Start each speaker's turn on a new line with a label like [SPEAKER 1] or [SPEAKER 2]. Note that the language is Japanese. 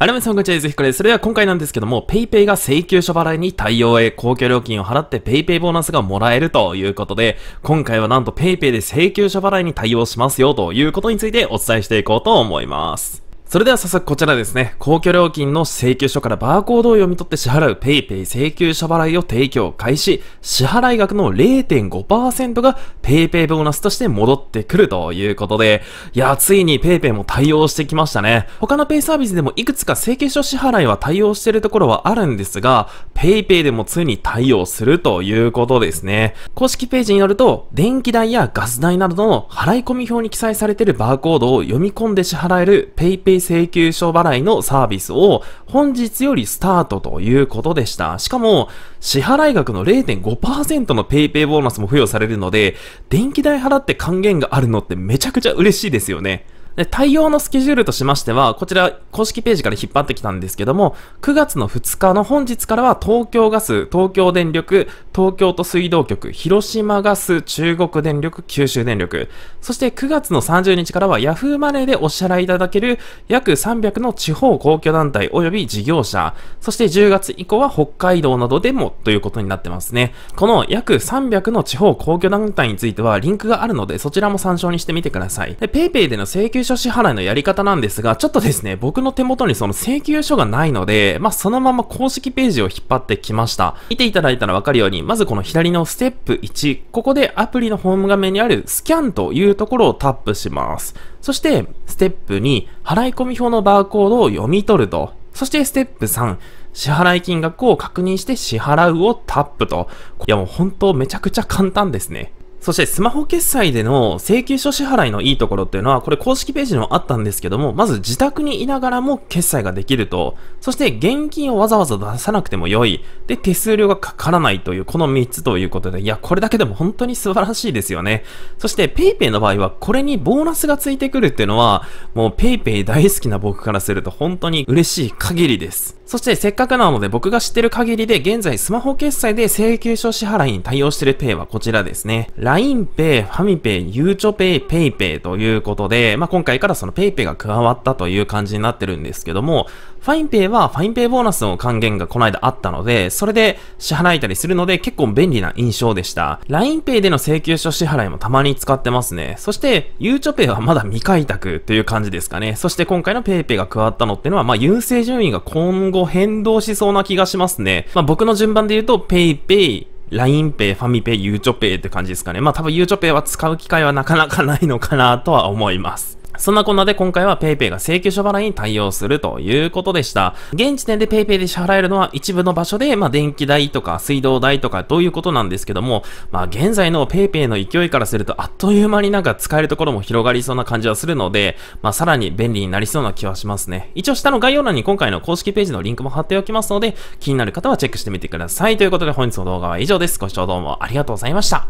[SPEAKER 1] あら皆さんこんにちは、ゆずひこです。それでは今回なんですけども、PayPay が請求書払いに対応へ公共料金を払って PayPay ボーナスがもらえるということで、今回はなんと PayPay で請求書払いに対応しますよということについてお伝えしていこうと思います。それでは早速こちらですね、公共料金の請求書からバーコードを読み取って支払う PayPay 請求書払いを提供開始、支払い額の0.5%が PayPay ボーナスとして戻ってくるということで、いや、ついに PayPay も対応してきましたね。他の Pay サービスでもいくつか請求書支払いは対応しているところはあるんですが、PayPay でもついに対応するということですね。公式ページによると、電気代やガス代などの払い込み表に記載されているバーコードを読み込んで支払える PayPay 請求書払いのサービスを本日よりスタートということでした。しかも、支払額の0.5%の PayPay ボーナスも付与されるので、電気代払って還元があるのってめちゃくちゃ嬉しいですよね。で、対応のスケジュールとしましては、こちら公式ページから引っ張ってきたんですけども、9月の2日の本日からは東京ガス、東京電力、東京都水道局、広島ガス、中国電力、九州電力、そして9月の30日からは Yahoo マネーでお支払いいただける約300の地方公共団体及び事業者、そして10月以降は北海道などでもということになってますね。この約300の地方公共団体についてはリンクがあるのでそちらも参照にしてみてください。で、PayPay での請求書支払いのやり方なんですが、ちょっとですね、僕の手元にその請求書がないので、まあ、そのまま公式ページを引っ張ってきました。見ていただいたらわかるように、まずこの左のステップ1、ここでアプリのホーム画面にあるスキャンというところをタップします。そして、ステップ2、払い込み表のバーコードを読み取ると。そして、ステップ3、支払い金額を確認して支払うをタップと。いやもう本当めちゃくちゃ簡単ですね。そしてスマホ決済での請求書支払いのいいところっていうのは、これ公式ページにもあったんですけども、まず自宅にいながらも決済ができると、そして現金をわざわざ出さなくても良い、で、手数料がかからないという、この3つということで、いや、これだけでも本当に素晴らしいですよね。そして PayPay の場合は、これにボーナスがついてくるっていうのは、もう PayPay 大好きな僕からすると本当に嬉しい限りです。そしてせっかくなので僕が知ってる限りで、現在スマホ決済で請求書支払いに対応してる Pay はこちらですね。l i n ペイ、ファミペイ、ゆうちょペイ、ペイペイということで、まあ、今回からそのペイペイが加わったという感じになってるんですけども、ファインペイはファインペイボーナスの還元がこの間あったので、それで支払えたりするので結構便利な印象でした。LINE ペイでの請求書支払いもたまに使ってますね。そして、ゆうちょペイはまだ未開拓という感じですかね。そして今回のペイペイが加わったのってのは、まあ、優勢順位が今後変動しそうな気がしますね。まあ、僕の順番で言うと、ペイペイ、l i n e イファミペイユーチョゆうちょって感じですかね。まあ多分ゆうちょペイは使う機会はなかなかないのかなとは思います。そんなこんなで今回は PayPay が請求書払いに対応するということでした。現時点で PayPay で支払えるのは一部の場所で、まあ、電気代とか水道代とかということなんですけども、まあ、現在の PayPay の勢いからするとあっという間になんか使えるところも広がりそうな感じはするので、まあ、さらに便利になりそうな気はしますね。一応下の概要欄に今回の公式ページのリンクも貼っておきますので、気になる方はチェックしてみてください。ということで本日の動画は以上です。ご視聴どうもありがとうございました。